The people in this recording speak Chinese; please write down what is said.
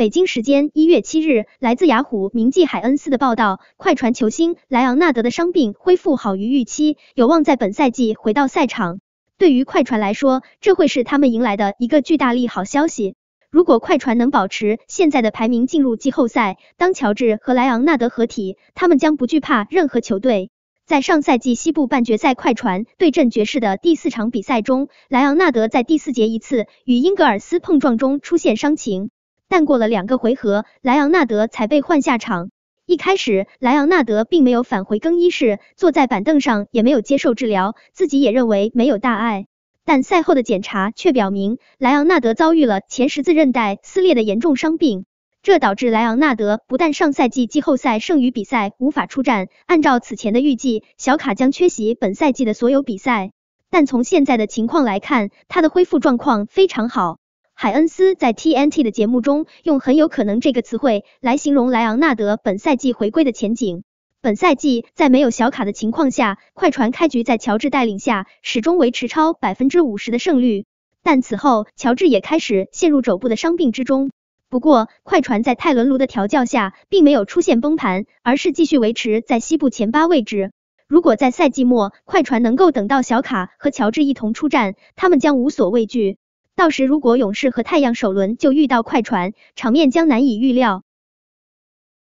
北京时间一月七日，来自雅虎名记海恩斯的报道，快船球星莱昂纳德的伤病恢复好于预期，有望在本赛季回到赛场。对于快船来说，这会是他们迎来的一个巨大利好消息。如果快船能保持现在的排名进入季后赛，当乔治和莱昂纳德合体，他们将不惧怕任何球队。在上赛季西部半决赛快船对阵爵士的第四场比赛中，莱昂纳德在第四节一次与英格尔斯碰撞中出现伤情。但过了两个回合，莱昂纳德才被换下场。一开始，莱昂纳德并没有返回更衣室，坐在板凳上也没有接受治疗，自己也认为没有大碍。但赛后的检查却表明，莱昂纳德遭遇了前十字韧带撕裂的严重伤病，这导致莱昂纳德不但上赛季季后赛剩余比赛无法出战，按照此前的预计，小卡将缺席本赛季的所有比赛。但从现在的情况来看，他的恢复状况非常好。海恩斯在 TNT 的节目中用“很有可能”这个词汇来形容莱昂纳德本赛季回归的前景。本赛季在没有小卡的情况下，快船开局在乔治带领下始终维持超百分之五十的胜率，但此后乔治也开始陷入肘部的伤病之中。不过，快船在泰伦卢的调教下并没有出现崩盘，而是继续维持在西部前八位置。如果在赛季末快船能够等到小卡和乔治一同出战，他们将无所畏惧。到时，如果勇士和太阳首轮就遇到快船，场面将难以预料。